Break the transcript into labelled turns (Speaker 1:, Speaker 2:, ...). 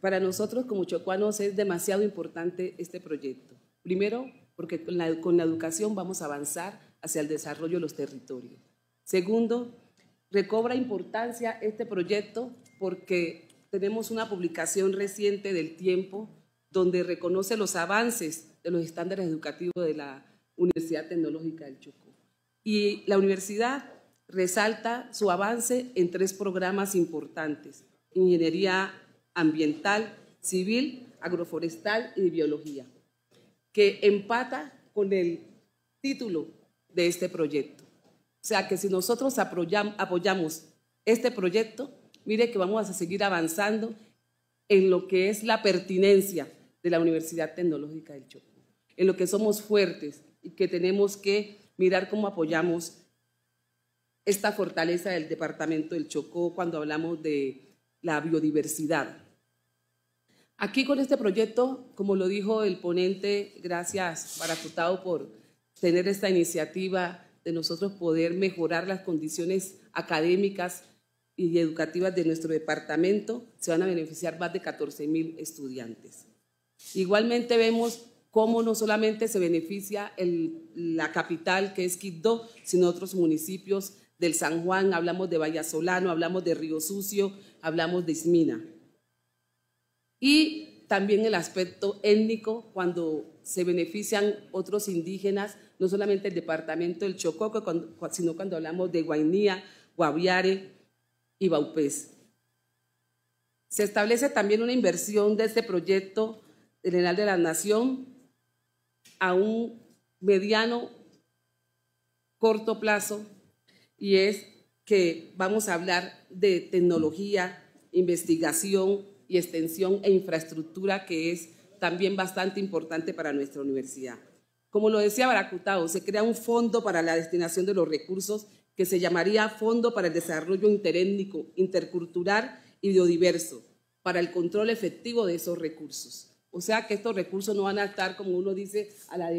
Speaker 1: Para nosotros como chocuanos es demasiado importante este proyecto. Primero, porque con la, educación vamos a avanzar hacia el desarrollo de los territorios. Segundo, recobra importancia este proyecto porque tenemos una publicación reciente del tiempo donde reconoce los avances de los estándares educativos de la Universidad Tecnológica del Chocó. Y la universidad resalta su avance en tres programas importantes, ingeniería ambiental, civil, agroforestal y biología, que empata con el título de este proyecto. O sea que si nosotros apoyamos este proyecto, mire que vamos a seguir avanzando en lo que es la pertinencia de la Universidad Tecnológica del Chocó, en lo que somos fuertes y que tenemos que mirar cómo apoyamos esta fortaleza del Departamento del Chocó cuando hablamos de la biodiversidad. Aquí con este proyecto, como lo dijo el ponente, gracias Baracutao por tener esta iniciativa de nosotros poder mejorar las condiciones académicas y educativas de nuestro departamento, se van a beneficiar más de 14 mil estudiantes. Igualmente vemos cómo no solamente se beneficia la capital que es Quito, sino otros municipios del San Juan, hablamos de Vallasolano, hablamos de Río Sucio, hablamos de Ismina y también el aspecto étnico cuando se benefician otros indígenas, no solamente el departamento del Chocó, sino cuando hablamos de Guainía, Guaviare y Baupés. Se establece también una inversión de este proyecto general de la Nación a un mediano, corto plazo, y es que vamos a hablar de tecnología, investigación, y extensión e infraestructura que es también bastante importante para nuestra universidad. Como lo decía Baracutao, se crea un fondo para la destinación de los recursos que se llamaría Fondo para el Desarrollo Interétnico, Intercultural y Biodiverso, para el control efectivo de esos recursos. O sea que estos recursos no van a estar, como uno dice, a la